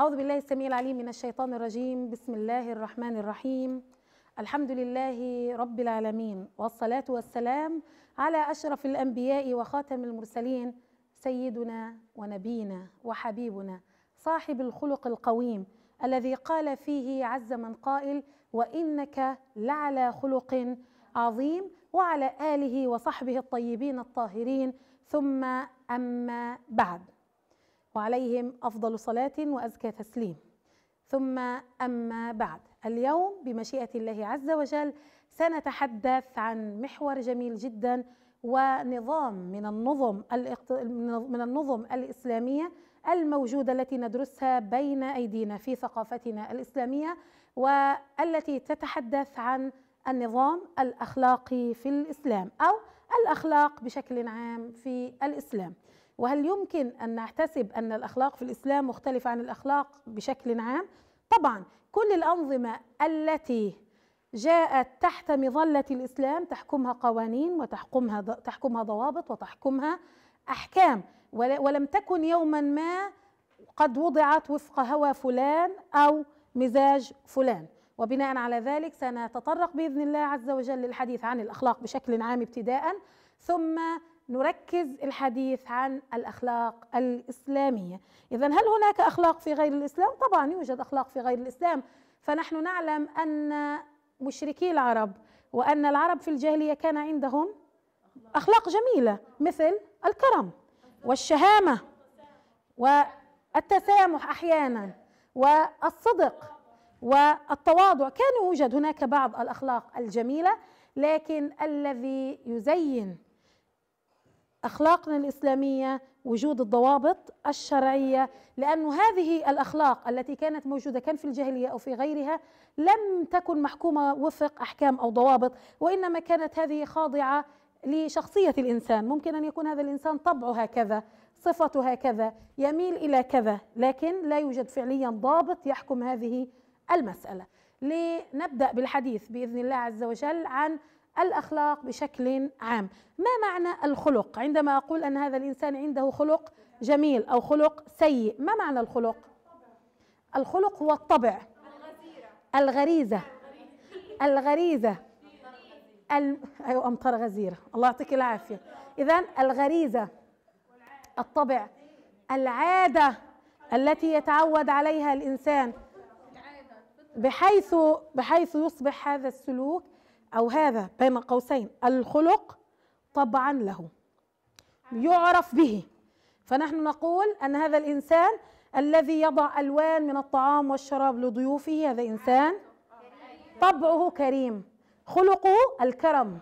أعوذ بالله السميع العليم من الشيطان الرجيم بسم الله الرحمن الرحيم الحمد لله رب العالمين والصلاة والسلام على أشرف الأنبياء وخاتم المرسلين سيدنا ونبينا وحبيبنا صاحب الخلق القويم الذي قال فيه عز من قائل وإنك لعلى خلق عظيم وعلى آله وصحبه الطيبين الطاهرين ثم أما بعد وعليهم افضل صلاه وازكى تسليم ثم اما بعد اليوم بمشيئه الله عز وجل سنتحدث عن محور جميل جدا ونظام من النظم من النظم الاسلاميه الموجوده التي ندرسها بين ايدينا في ثقافتنا الاسلاميه والتي تتحدث عن النظام الاخلاقي في الاسلام او الاخلاق بشكل عام في الاسلام. وهل يمكن أن نحتسب أن الأخلاق في الإسلام مختلفة عن الأخلاق بشكل عام؟ طبعا كل الأنظمة التي جاءت تحت مظلة الإسلام تحكمها قوانين وتحكمها تحكمها ضوابط وتحكمها أحكام ولم تكن يوما ما قد وضعت وفق هوى فلان أو مزاج فلان وبناء على ذلك سنتطرق باذن الله عز وجل للحديث عن الاخلاق بشكل عام ابتداء ثم نركز الحديث عن الاخلاق الاسلاميه، اذا هل هناك اخلاق في غير الاسلام؟ طبعا يوجد اخلاق في غير الاسلام، فنحن نعلم ان مشركي العرب وان العرب في الجاهليه كان عندهم اخلاق جميله مثل الكرم والشهامه والتسامح احيانا والصدق والتواضع، كان يوجد هناك بعض الاخلاق الجميله لكن الذي يزين اخلاقنا الاسلاميه وجود الضوابط الشرعيه لانه هذه الاخلاق التي كانت موجوده كان في الجاهليه او في غيرها لم تكن محكومه وفق احكام او ضوابط وانما كانت هذه خاضعه لشخصيه الانسان ممكن ان يكون هذا الانسان طبعه هكذا صفته هكذا يميل الى كذا لكن لا يوجد فعليا ضابط يحكم هذه المساله لنبدا بالحديث باذن الله عز وجل عن الأخلاق بشكل عام ما معنى الخلق عندما أقول أن هذا الإنسان عنده خلق جميل أو خلق سيء ما معنى الخلق الخلق هو الطبع الغريزة الغريزة أيوة أمطار غزيرة الله يعطيك العافية إذا الغريزة الطبع العادة التي يتعود عليها الإنسان بحيث بحيث يصبح هذا السلوك أو هذا بين قوسين الخلق طبعا له يعرف به فنحن نقول أن هذا الإنسان الذي يضع ألوان من الطعام والشراب لضيوفه هذا إنسان طبعه كريم خلقه الكرم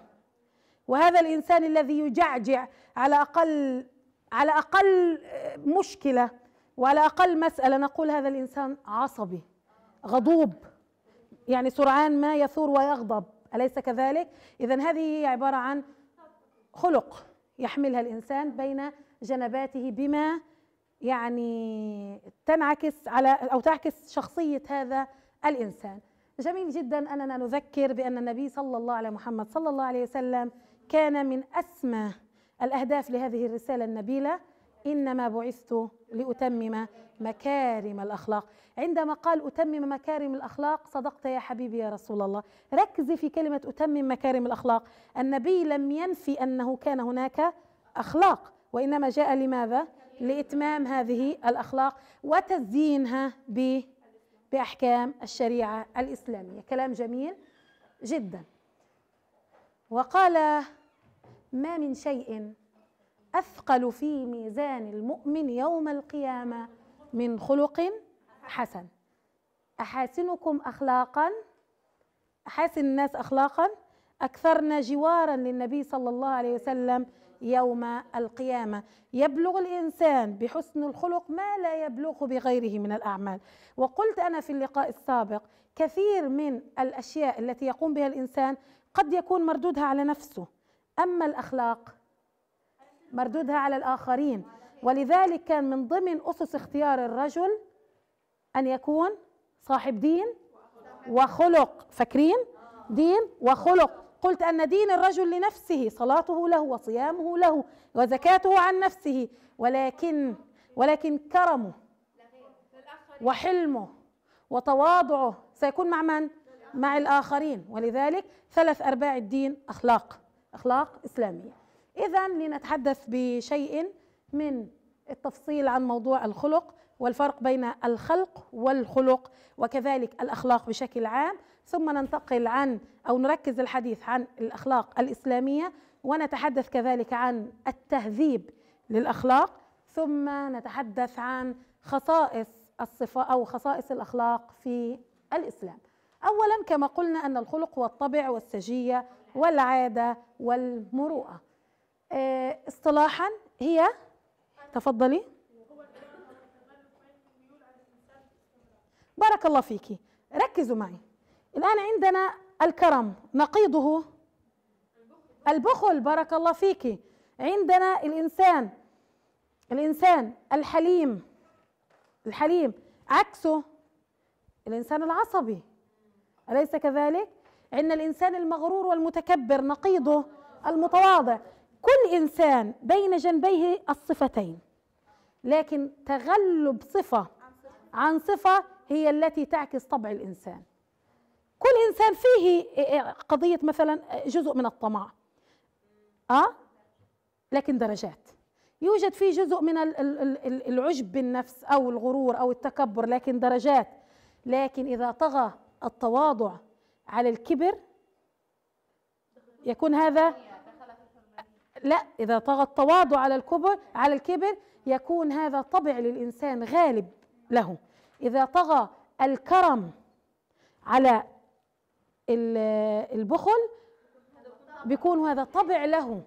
وهذا الإنسان الذي يجعجع على أقل على أقل مشكلة وعلى أقل مسألة نقول هذا الإنسان عصبي غضوب يعني سرعان ما يثور ويغضب أليس كذلك؟ إذا هذه هي عبارة عن خلق يحملها الإنسان بين جنباته بما يعني تنعكس على أو تعكس شخصية هذا الإنسان جميل جدا أننا نذكر بأن النبي صلى الله على محمد صلى الله عليه وسلم كان من أسمى الأهداف لهذه الرسالة النبيلة انما بعثت لاتمم مكارم الاخلاق عندما قال اتمم مكارم الاخلاق صدقت يا حبيبي يا رسول الله ركزي في كلمه اتمم مكارم الاخلاق النبي لم ينفي انه كان هناك اخلاق وانما جاء لماذا لاتمام هذه الاخلاق وتزيينها باحكام الشريعه الاسلاميه كلام جميل جدا وقال ما من شيء أثقل في ميزان المؤمن يوم القيامة من خلق حسن أحاسنكم أخلاقا أحاسن الناس أخلاقا أكثرنا جوارا للنبي صلى الله عليه وسلم يوم القيامة يبلغ الإنسان بحسن الخلق ما لا يبلغه بغيره من الأعمال وقلت أنا في اللقاء السابق كثير من الأشياء التي يقوم بها الإنسان قد يكون مردودها على نفسه أما الأخلاق مردودها على الآخرين ولذلك كان من ضمن أسس اختيار الرجل أن يكون صاحب دين وخلق فاكرين دين وخلق قلت أن دين الرجل لنفسه صلاته له وصيامه له وزكاته عن نفسه ولكن ولكن كرمه وحلمه وتواضعه سيكون مع من؟ مع الآخرين ولذلك ثلاث أرباع الدين أخلاق أخلاق إسلامية إذا لنتحدث بشيء من التفصيل عن موضوع الخلق والفرق بين الخلق والخلق وكذلك الأخلاق بشكل عام ثم ننتقل عن أو نركز الحديث عن الأخلاق الإسلامية ونتحدث كذلك عن التهذيب للأخلاق ثم نتحدث عن خصائص الصفة أو خصائص الأخلاق في الإسلام أولا كما قلنا أن الخلق هو الطبع والسجية والعادة والمروءة آه، اصطلاحا هي تفضلي بارك الله فيكي ركزوا معي الآن عندنا الكرم نقيضه البخل بارك الله فيكي عندنا الإنسان الإنسان الحليم الحليم عكسه الإنسان العصبي أليس كذلك؟ عندنا الإنسان المغرور والمتكبر نقيضه المتواضع كل انسان بين جنبيه الصفتين لكن تغلب صفه عن صفه هي التي تعكس طبع الانسان كل انسان فيه آه، آه، قضيه مثلا آه، جزء من الطمع اه لكن درجات يوجد فيه جزء من العجب بالنفس او الغرور او التكبر لكن درجات لكن اذا طغى التواضع على الكبر يكون هذا لا إذا طغى التواضع على الكبر على الكبر يكون هذا طبع للإنسان غالب له إذا طغى الكرم على البخل بيكون هذا طبع له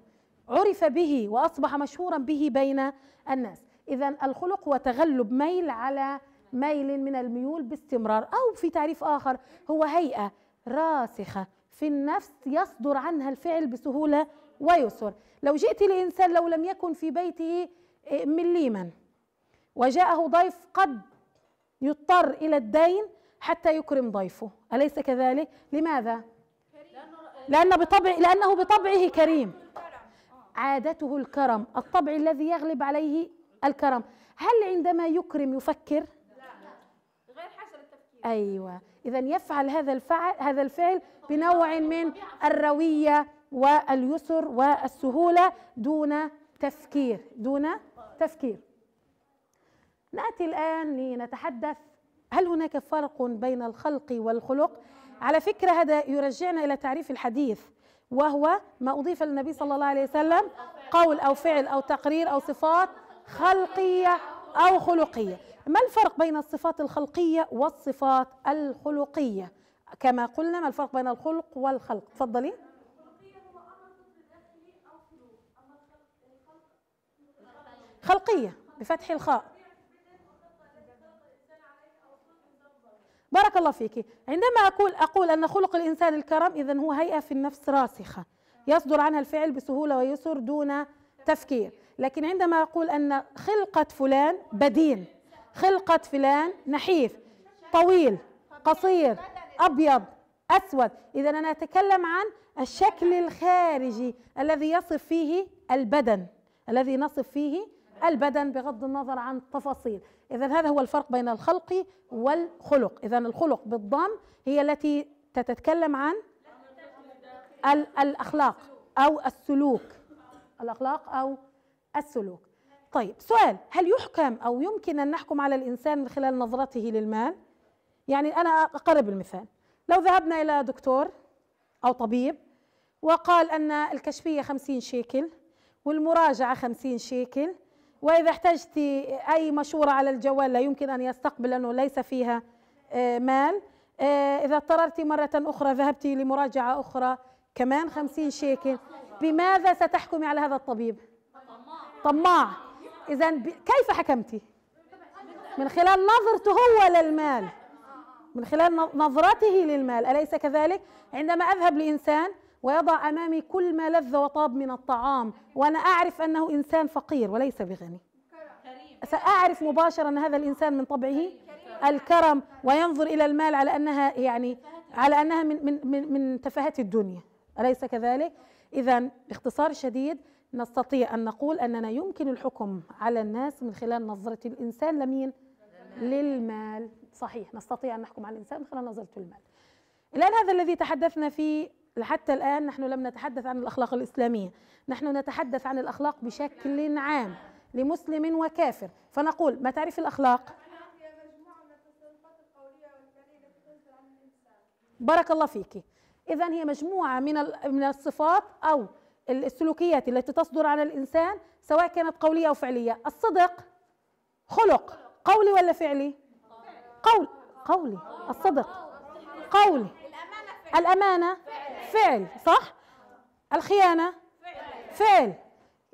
عرف به واصبح مشهورا به بين الناس اذا الخلق هو تغلب ميل على ميل من الميول باستمرار او في تعريف اخر هو هيئه راسخه في النفس يصدر عنها الفعل بسهولة ويسر لو جئت لإنسان لو لم يكن في بيته آه، مليما وجاءه ضيف قد يضطر إلى الدين حتى يكرم ضيفه أليس كذلك؟ لماذا؟ لانه بطبع لأنه بطبعه كريم عادته الكرم الطبع الذي يغلب عليه الكرم هل عندما يكرم يفكر؟ لا غير حسب التفكير أيوه إذا يفعل هذا الفعل هذا الفعل بنوع من الروية واليسر والسهولة دون تفكير دون تفكير نأتي الآن لنتحدث هل هناك فرق بين الخلق والخلق على فكرة هذا يرجعنا إلى تعريف الحديث وهو ما أضيف للنبي صلى الله عليه وسلم قول أو فعل أو تقرير أو صفات خلقية أو خلقية ما الفرق بين الصفات الخلقية والصفات الخلقية كما قلنا ما الفرق بين الخلق والخلق تفضلي خلقية بفتح الخاء بارك الله فيك عندما أقول أقول أن خلق الإنسان الكرم إذا هو هيئة في النفس راسخة يصدر عنها الفعل بسهولة ويسر دون تفكير لكن عندما أقول أن خلقة فلان بدين خلقة فلان نحيف طويل قصير أبيض أسود إذا أنا أتكلم عن الشكل الخارجي الذي يصف فيه البدن الذي نصف فيه البدن بغض النظر عن التفاصيل إذا هذا هو الفرق بين الخلق والخلق إذا الخلق بالضم هي التي تتكلم عن الأخلاق أو السلوك الأخلاق أو السلوك طيب سؤال هل يحكم أو يمكن أن نحكم على الإنسان من خلال نظرته للمال يعني أنا أقرب المثال لو ذهبنا إلى دكتور أو طبيب وقال أن الكشفية خمسين شيكل والمراجعة خمسين شيكل وإذا احتجت أي مشورة على الجوال لا يمكن أن يستقبل لأنه ليس فيها آه، مال آه، إذا اضطررت مرة أخرى ذهبت لمراجعة أخرى كمان خمسين شيكل بماذا ستحكمي على هذا الطبيب؟ طماع اذا كيف حكمتي من خلال نظرته هو للمال من خلال نظرته للمال اليس كذلك عندما اذهب لانسان ويضع امامي كل ما لذ وطاب من الطعام وانا اعرف انه انسان فقير وليس بغني ساعرف مباشره ان هذا الانسان من طبعه الكرم وينظر الى المال على انها يعني على انها من من من, من تفاهه الدنيا اليس كذلك اذا باختصار شديد نستطيع أن نقول أننا يمكن الحكم على الناس من خلال نظرة الإنسان لمين؟ للمال صحيح نستطيع أن نحكم على الإنسان من خلال نظرته للمال الآن هذا الذي تحدثنا فيه لحتى الآن نحن لم نتحدث عن الأخلاق الإسلامية نحن نتحدث عن الأخلاق بشكل عام لمسلم وكافر فنقول ما تعريف الأخلاق؟ بارك الله فيك إذا هي مجموعة من من الصفات أو السلوكيات التي تصدر عن الانسان سواء كانت قوليه او فعليه الصدق خلق قولي ولا فعلي قول قولي الصدق قولي الامانه فعل صح الخيانه فعل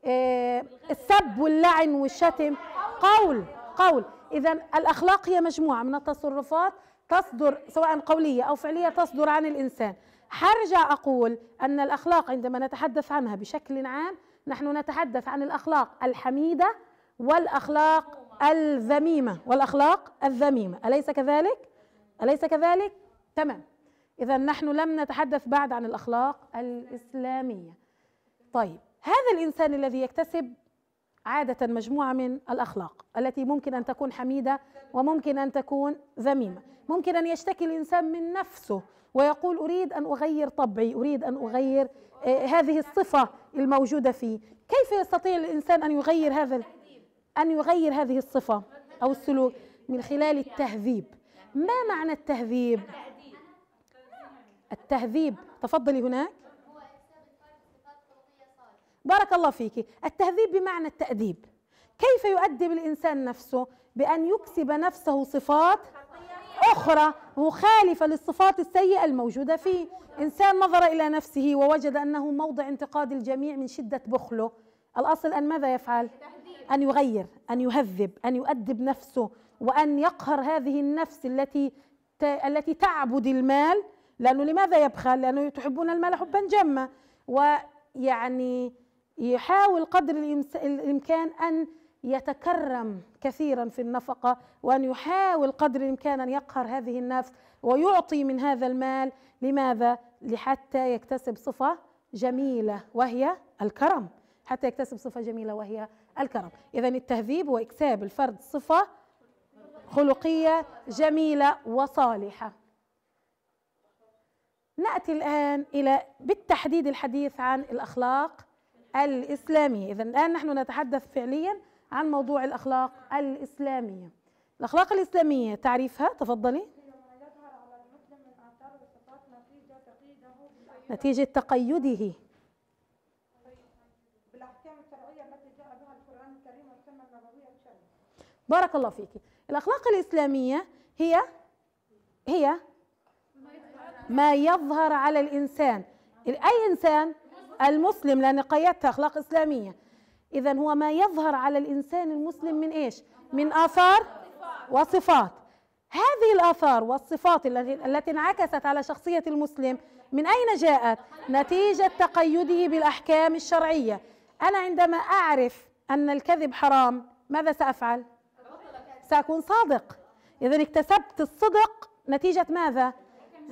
آه، السب واللعن والشتم قول قول اذا الاخلاق هي مجموعه من التصرفات تصدر سواء قوليه او فعليه تصدر عن الانسان حرجع أقول أن الأخلاق عندما نتحدث عنها بشكل عام نحن نتحدث عن الأخلاق الحميدة والأخلاق الذميمة والأخلاق الذميمة أليس كذلك؟ أليس كذلك؟ تمام إذا نحن لم نتحدث بعد عن الأخلاق الإسلامية طيب هذا الإنسان الذي يكتسب عادة مجموعة من الأخلاق التي ممكن أن تكون حميدة وممكن أن تكون ذميمة ممكن أن يشتكي الإنسان من نفسه ويقول أريد أن أغير طبعي أريد أن أغير آه، هذه الصفة الموجودة فيه كيف يستطيع الإنسان أن يغير هذا أن يغير هذه الصفة أو السلوك من خلال التهذيب ما معنى التهذيب التهذيب تفضلي هناك بارك الله فيك التهذيب بمعنى التأديب كيف يؤدب الإنسان نفسه بأن يكسب نفسه صفات أخرى مخالفة للصفات السيئة الموجودة فيه إنسان نظر إلى نفسه ووجد أنه موضع انتقاد الجميع من شدة بخله الأصل أن ماذا يفعل؟ أن يغير أن يهذب أن يؤدب نفسه وأن يقهر هذه النفس التي التي تعبد المال لأنه لماذا يبخل؟ لأنه تحبون المال حبا جما ويعني يحاول قدر الامكان ان يتكرم كثيرا في النفقه وان يحاول قدر الامكان ان يقهر هذه النفس ويعطي من هذا المال لماذا؟ لحتى يكتسب صفه جميله وهي الكرم حتى يكتسب صفه جميله وهي الكرم، اذا التهذيب هو اكساب الفرد صفه خلقيه جميله وصالحه. ناتي الان الى بالتحديد الحديث عن الاخلاق الإسلامية إذا الآن نحن نتحدث فعليا عن موضوع الأخلاق الإسلامية الأخلاق الإسلامية تعريفها تفضلي نتيجة تقيده بارك الله فيك الأخلاق الإسلامية هي هي ما يظهر على الإنسان أي إنسان المسلم لأن قيدتها أخلاق إسلامية إذا هو ما يظهر على الإنسان المسلم من إيش من آثار وصفات هذه الآثار والصفات التي انعكست على شخصية المسلم من أين جاءت نتيجة تقيده بالأحكام الشرعية أنا عندما أعرف أن الكذب حرام ماذا سأفعل سأكون صادق إذا اكتسبت الصدق نتيجة ماذا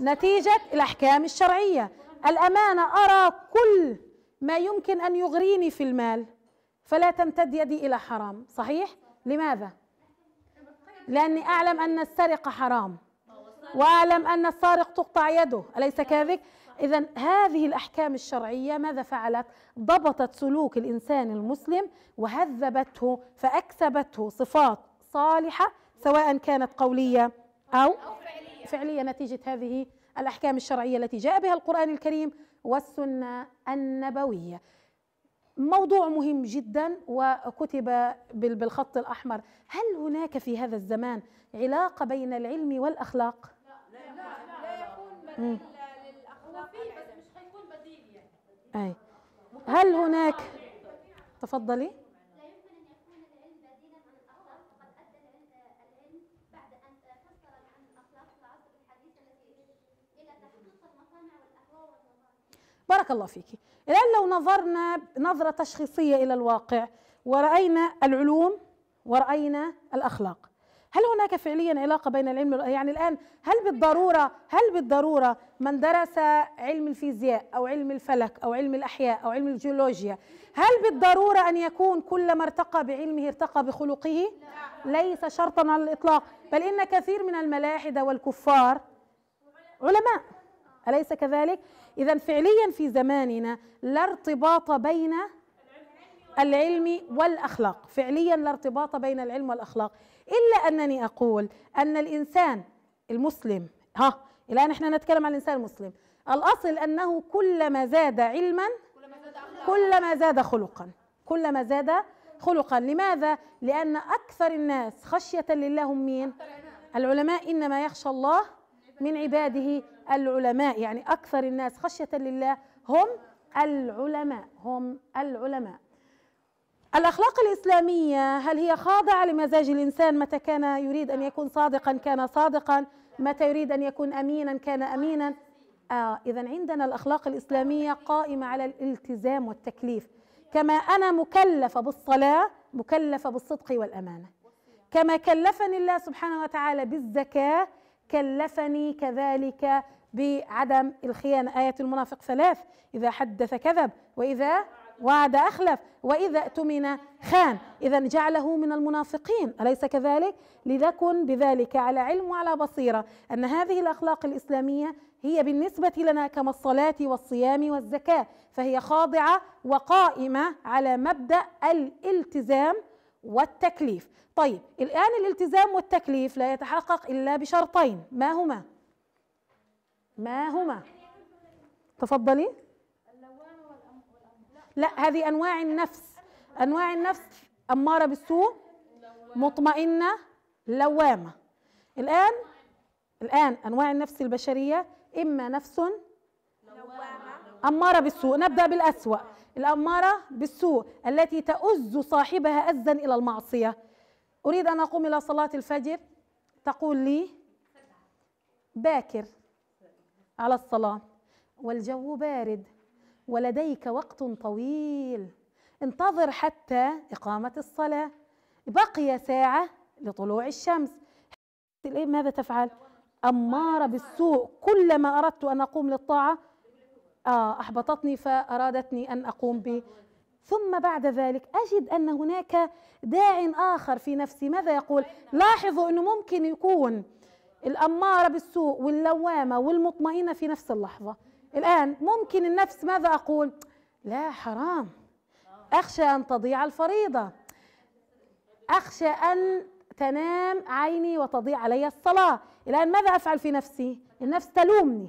نتيجة الأحكام الشرعية الامانه ارى كل ما يمكن ان يغريني في المال فلا تمتد يدي الى حرام صحيح لماذا لاني اعلم ان السرقه حرام واعلم ان السارق تقطع يده اليس كذلك اذا هذه الاحكام الشرعيه ماذا فعلت ضبطت سلوك الانسان المسلم وهذبته فاكسبته صفات صالحه سواء كانت قوليه او فعليه نتيجه هذه الأحكام الشرعية التي جاء بها القرآن الكريم والسنة النبوية موضوع مهم جدا وكتب بالخط الأحمر هل هناك في هذا الزمان علاقة بين العلم والأخلاق؟ لا لا لا, لا يكون بديل للأخلاق مش هيكون بديل يعني أي هل هناك تفضلي بارك الله فيك الآن لو نظرنا نظرة تشخيصية إلى الواقع ورأينا العلوم ورأينا الأخلاق هل هناك فعليا علاقة بين العلم يعني الآن هل بالضرورة هل بالضرورة من درس علم الفيزياء أو علم الفلك أو علم الأحياء أو علم الجيولوجيا هل بالضرورة أن يكون كلما ارتقى بعلمه ارتقى بخلقه؟ ليس شرطا على الإطلاق بل إن كثير من الملاحدة والكفار علماء أليس كذلك؟ إذا فعليا في زماننا لا ارتباط بين العلم والأخلاق فعليا لا ارتباط بين العلم والأخلاق إلا أنني أقول أن الإنسان المسلم ها الآن إحنا نتكلم عن الإنسان المسلم الأصل أنه كلما زاد علما كلما زاد خلقا كلما زاد خلقا لماذا؟ لأن أكثر الناس خشية لله هم مين؟ العلماء إنما يخشى الله من عباده العلماء يعني أكثر الناس خشية لله هم العلماء هم العلماء الأخلاق الإسلامية هل هي خاضعة لمزاج الإنسان متى كان يريد أن يكون صادقا كان صادقا متى يريد أن يكون أمينا كان أمينا آه إذا عندنا الأخلاق الإسلامية قائمة على الالتزام والتكليف كما أنا مكلفة بالصلاة مكلفة بالصدق والأمانة كما كلفني الله سبحانه وتعالى بالزكاة كلفني كذلك بعدم الخيانة آية المنافق ثلاث إذا حدث كذب وإذا وعد أخلف وإذا اؤتمن خان إذا جعله من المنافقين أليس كذلك؟ لنكن بذلك على علم وعلى بصيرة أن هذه الأخلاق الإسلامية هي بالنسبة لنا كما الصلاة والصيام والزكاة فهي خاضعة وقائمة على مبدأ الالتزام والتكليف طيب الآن الالتزام والتكليف لا يتحقق إلا بشرطين ما هما ما هما تفضلي لا هذه أنواع النفس أنواع النفس أمارة بالسوء مطمئنة لوامة الآن الآن أنواع النفس البشرية إما نفس أمارة بالسوء نبدأ بالأسوأ الأمارة بالسوء التي تؤز صاحبها أزا إلى المعصية أريد أن أقوم إلى صلاة الفجر تقول لي باكر على الصلاة والجو بارد ولديك وقت طويل انتظر حتى إقامة الصلاة بقي ساعة لطلوع الشمس ماذا تفعل؟ أمارة بالسوء كلما أردت أن أقوم للطاعة آه أحبطتني فأرادتني أن أقوم به ثم بعد ذلك أجد أن هناك داع آخر في نفسي ماذا يقول لاحظوا أنه ممكن يكون الأمارة بالسوء واللوامة والمطمئنة في نفس اللحظة الآن ممكن النفس ماذا أقول لا حرام أخشى أن تضيع الفريضة أخشى أن تنام عيني وتضيع علي الصلاة الآن ماذا أفعل في نفسي النفس تلومني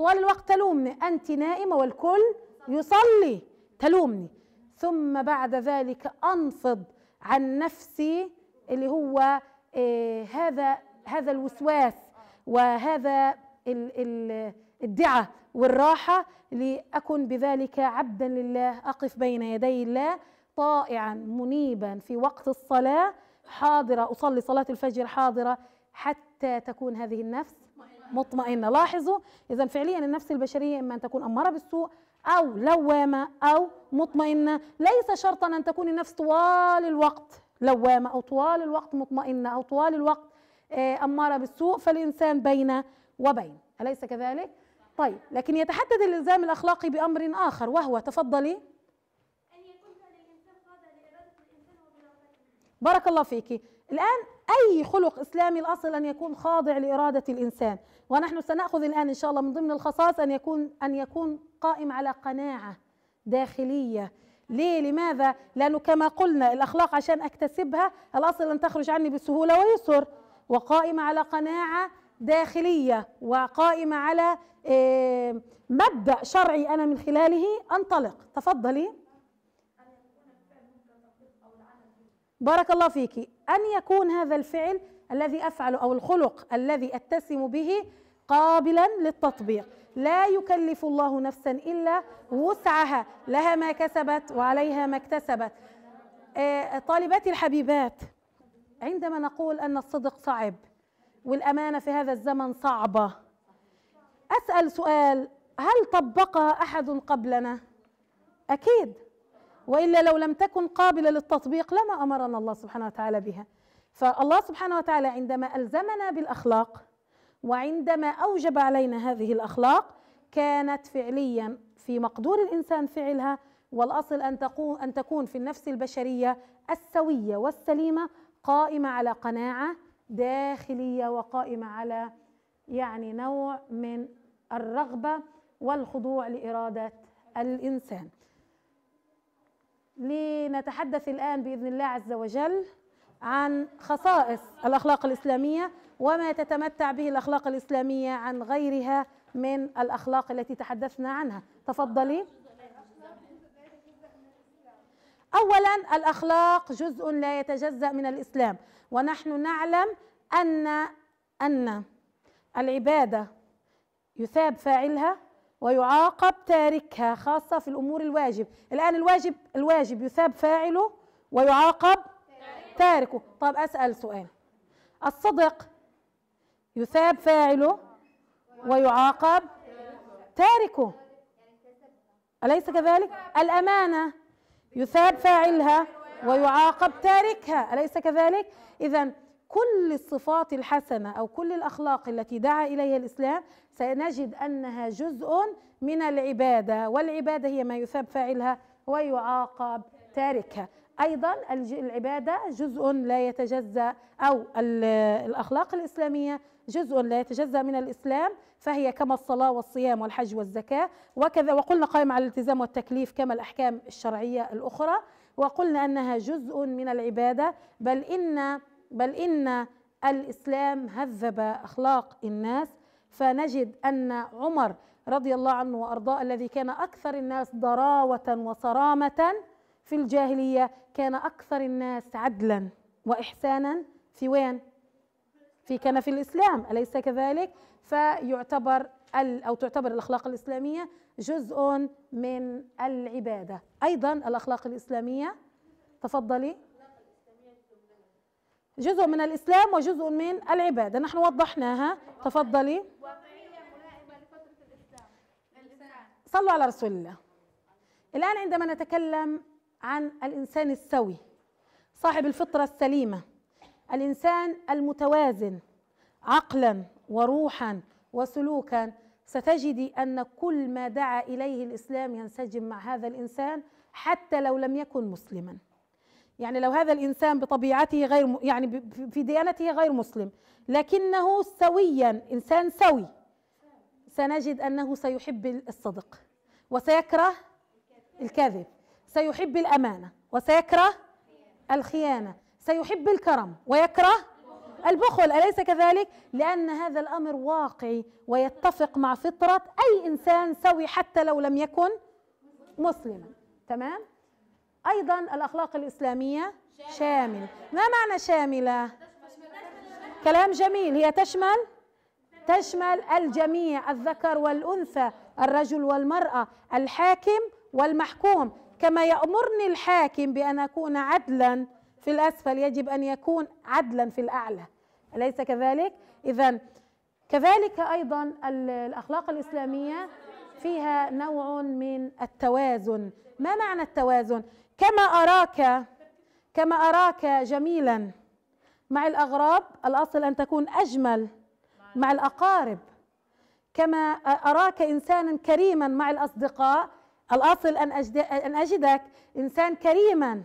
طوال الوقت تلومني أنت نائمة والكل يصلي تلومني ثم بعد ذلك أنفض عن نفسي اللي هو إيه هذا هذا الوسواس وهذا الدعة والراحة لأكن بذلك عبدا لله أقف بين يدي الله طائعا منيبا في وقت الصلاة حاضرة أصلي صلاة الفجر حاضرة حتى تكون هذه النفس مطمئنه لاحظوا اذا فعليا النفس البشريه اما ان تكون اماره بالسوء او لوامه او مطمئنه ليس شرطا ان تكون النفس طوال الوقت لوامه او طوال الوقت مطمئنه او طوال الوقت آه، اماره بالسوء فالانسان بين وبين اليس كذلك طيب لكن يتحدد الالزام الاخلاقي بامر اخر وهو تفضلي بارك الله فيكي الآن أي خلق إسلامي الأصل أن يكون خاضع لإرادة الإنسان ونحن سنأخذ الآن إن شاء الله من ضمن الخصائص أن يكون أن يكون قائم على قناعة داخلية ليه لماذا لأنه كما قلنا الأخلاق عشان أكتسبها الأصل أن تخرج عني بسهولة ويسر وقائمة على قناعة داخلية وقائمة على آه، مبدأ شرعي أنا من خلاله أنطلق تفضلي بارك الله فيك أن يكون هذا الفعل الذي أفعله أو الخلق الذي أتسم به قابلا للتطبيق لا يكلف الله نفسا إلا وسعها لها ما كسبت وعليها ما اكتسبت آه، طالباتي الحبيبات عندما نقول أن الصدق صعب والأمانة في هذا الزمن صعبة أسأل سؤال هل طبقها أحد قبلنا؟ أكيد والا لو لم تكن قابله للتطبيق لما امرنا الله سبحانه وتعالى بها فالله سبحانه وتعالى عندما الزمنا بالاخلاق وعندما اوجب علينا هذه الاخلاق كانت فعليا في مقدور الانسان فعلها والاصل ان تكون ان تكون في النفس البشريه السويه والسليمه قائمه على قناعه داخليه وقائمه على يعني نوع من الرغبه والخضوع لاراده الانسان لنتحدث الآن بإذن الله عز وجل عن خصائص الأخلاق الإسلامية وما تتمتع به الأخلاق الإسلامية عن غيرها من الأخلاق التي تحدثنا عنها تفضلي أولا الأخلاق جزء لا يتجزأ من الإسلام ونحن نعلم أن أن العبادة يثاب فاعلها ويعاقب تاركها خاصة في الأمور الواجب الآن الواجب الواجب يثاب فاعله ويعاقب تاركه طب أسأل سؤال الصدق يثاب فاعله ويعاقب تاركه أليس كذلك الأمانة يثاب فاعلها ويعاقب تاركها أليس كذلك إذا كل الصفات الحسنه او كل الاخلاق التي دعا اليها الاسلام سنجد انها جزء من العباده والعباده هي ما يثاب فاعلها ويعاقب تاركها ايضا العباده جزء لا يتجزا او الاخلاق الاسلاميه جزء لا يتجزا من الاسلام فهي كما الصلاه والصيام والحج والزكاه وكذا وقلنا قائمه على الالتزام والتكليف كما الاحكام الشرعيه الاخرى وقلنا انها جزء من العباده بل ان بل إن الإسلام هذب أخلاق الناس فنجد أن عمر رضي الله عنه وأرضاه الذي كان أكثر الناس ضراوة وصرامة في الجاهلية كان أكثر الناس عدلا وإحسانا في وين؟ في كنف الإسلام أليس كذلك؟ فيعتبر أو تعتبر الأخلاق الإسلامية جزء من العبادة أيضا الأخلاق الإسلامية تفضلي جزء من الإسلام وجزء من العبادة نحن وضحناها تفضلي صلوا على رسول الله الآن عندما نتكلم عن الإنسان السوي صاحب الفطرة السليمة الإنسان المتوازن عقلا وروحا وسلوكا ستجدي أن كل ما دعا إليه الإسلام ينسجم مع هذا الإنسان حتى لو لم يكن مسلما يعني لو هذا الانسان بطبيعته غير يعني في ديانته غير مسلم لكنه سويا انسان سوي سنجد انه سيحب الصدق وسيكره الكذب سيحب الامانه وسيكره الخيانه سيحب الكرم ويكره البخل اليس كذلك لان هذا الامر واقعي ويتفق مع فطره اي انسان سوي حتى لو لم يكن مسلما تمام أيضا الأخلاق الإسلامية شامل ما معنى شاملة؟ كلام جميل هي تشمل تشمل الجميع الذكر والأنثى الرجل والمرأة الحاكم والمحكوم كما يأمرني الحاكم بأن أكون عدلا في الأسفل يجب أن يكون عدلا في الأعلى أليس كذلك؟ إذا كذلك أيضا الأخلاق الإسلامية فيها نوع من التوازن ما معنى التوازن كما أراك كما أراك جميلا مع الأغراب الأصل أن تكون أجمل مع الأقارب كما أراك إنسانا كريما مع الأصدقاء الأصل أن, أن أجدك إنسان كريما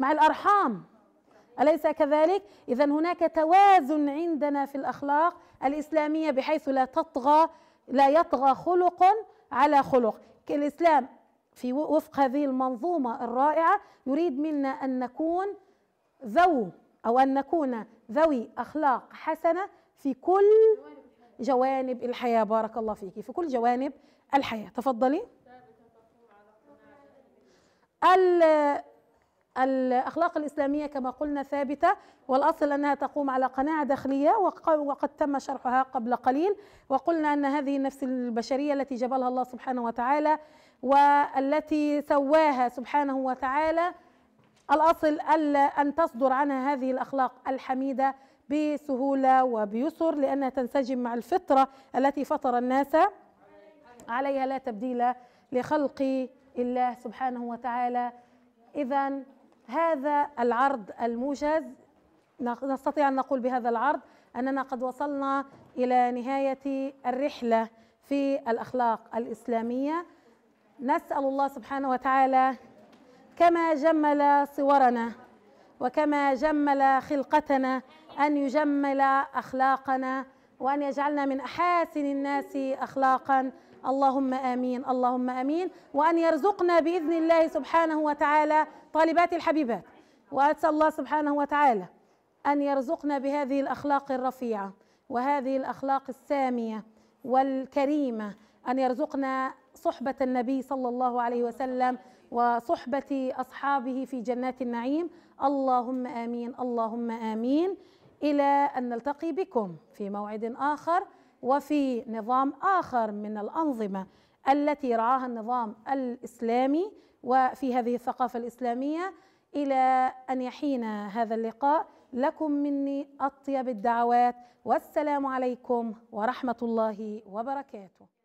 مع الأرحام أليس كذلك؟ إذا هناك توازن عندنا في الأخلاق الإسلامية بحيث لا تطغى لا يطغى خلق على خلق الإسلام في وفق هذه المنظومة الرائعة يريد منا أن نكون ذو أو أن نكون ذوي أخلاق حسنة في كل جوانب الحياة بارك الله فيك في كل جوانب الحياة تفضلي الأخلاق الإسلامية كما قلنا ثابتة والأصل أنها تقوم على قناعة داخلية وقد تم شرحها قبل قليل وقلنا أن هذه النفس البشرية التي جبلها الله سبحانه وتعالى والتي سواها سبحانه وتعالى الاصل الا ان تصدر عنها هذه الاخلاق الحميده بسهوله وبيسر لانها تنسجم مع الفطره التي فطر الناس عليها لا تبديل لخلق الله سبحانه وتعالى اذا هذا العرض الموجز نستطيع ان نقول بهذا العرض اننا قد وصلنا الى نهايه الرحله في الاخلاق الاسلاميه نسأل الله سبحانه وتعالى كما جمل صورنا وكما جمل خلقتنا أن يجمل أخلاقنا وأن يجعلنا من أحاسن الناس أخلاقا اللهم آمين اللهم آمين وأن يرزقنا بإذن الله سبحانه وتعالى طالبات الحبيبات وأسأل الله سبحانه وتعالى أن يرزقنا بهذه الأخلاق الرفيعة وهذه الأخلاق السامية والكريمة أن يرزقنا صحبة النبي صلى الله عليه وسلم وصحبة أصحابه في جنات النعيم اللهم آمين اللهم آمين إلى أن نلتقي بكم في موعد آخر وفي نظام آخر من الأنظمة التي رعاها النظام الإسلامي وفي هذه الثقافة الإسلامية إلى أن يحين هذا اللقاء لكم مني أطيب الدعوات والسلام عليكم ورحمة الله وبركاته